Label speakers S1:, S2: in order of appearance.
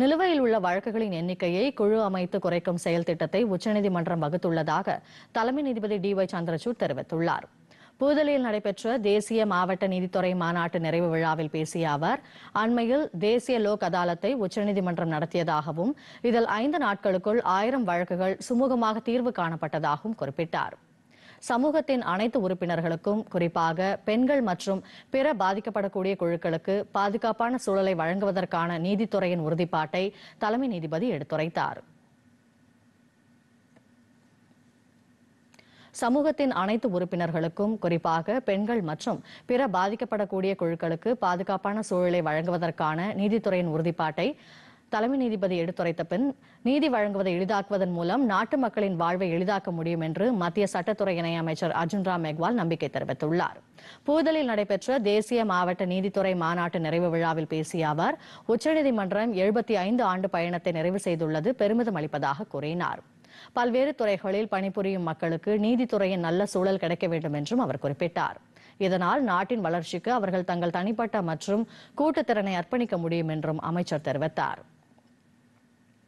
S1: நிலுவையில் உள்ள வழக்குகளின் எண்ணிக்கையை குழு அமைத்து குறைக்கும் செயல் திட்டத்தை உச்சநீதிமன்றம் வகுத்துள்ளதாக தலைமை நீதிபதி டி ஒய் சந்திரசூட் தெரிவித்துள்ளார் புதுதில்லியில் நடைபெற்ற தேசிய மாவட்ட நீதித்துறை மாநாட்டு நிறைவு விழாவில் பேசிய அவர் அண்மையில் தேசிய லோக் அதாலத்தை உச்சநீதிமன்றம் நடத்தியதாகவும் இதில் ஐந்து நாட்களுக்குள் ஆயிரம் வழக்குகள் சுமூகமாக தீர்வு காணப்பட்டதாகவும் குறிப்பிட்டாா் சமூகத்தின் அனைத்து உறுப்பினர்களுக்கும் குறிப்பாக பெண்கள் மற்றும் பிற பாதிக்கப்படக்கூடிய குழுக்களுக்கு பாதுகாப்பான சூழலை வழங்குவதற்கான நீதித்துறையின் உறுதிப்பாட்டை தலைமை நீதிபதி எடுத்துரைத்தார் சமூகத்தின் அனைத்து உறுப்பினர்களுக்கும் குறிப்பாக பெண்கள் மற்றும் பிற பாதிக்கப்படக்கூடிய குழுக்களுக்கு பாதுகாப்பான சூழலை வழங்குவதற்கான நீதித்துறையின் உறுதிப்பாட்டை தலைமை நீதிபதி எடுத்துரைத்த பின் நீதி வழங்குவதை எளிதாக்குவதன் மூலம் நாட்டு மக்களின் வாழ்வை எளிதாக்க முடியும் என்று மத்திய சட்டத்துறை இணையமைச்சர் அர்ஜுன் ராம் மெக்வால் நம்பிக்கை தெரிவித்துள்ளார் புதுதில்லியில் நடைபெற்ற தேசிய மாவட்ட நீதித்துறை மாநாட்டு நிறைவு விழாவில் பேசிய அவர் உச்சநீதிமன்றம் எழுபத்தி ஐந்து ஆண்டு பயணத்தை நிறைவு செய்துள்ளது பெருமிதம் அளிப்பதாக கூறினார் பல்வேறு துறைகளில் பணிபுரியும் மக்களுக்கு நீதித்துறையின் நல்ல சூழல் கிடைக்க வேண்டும் என்றும் அவர் குறிப்பிட்டார் இதனால் நாட்டின் வளர்ச்சிக்கு அவர்கள் தங்கள் தனிப்பட்ட மற்றும் கூட்டுத்திறனை அர்ப்பணிக்க முடியும் என்றும் அமைச்சர் தெரிவித்தார்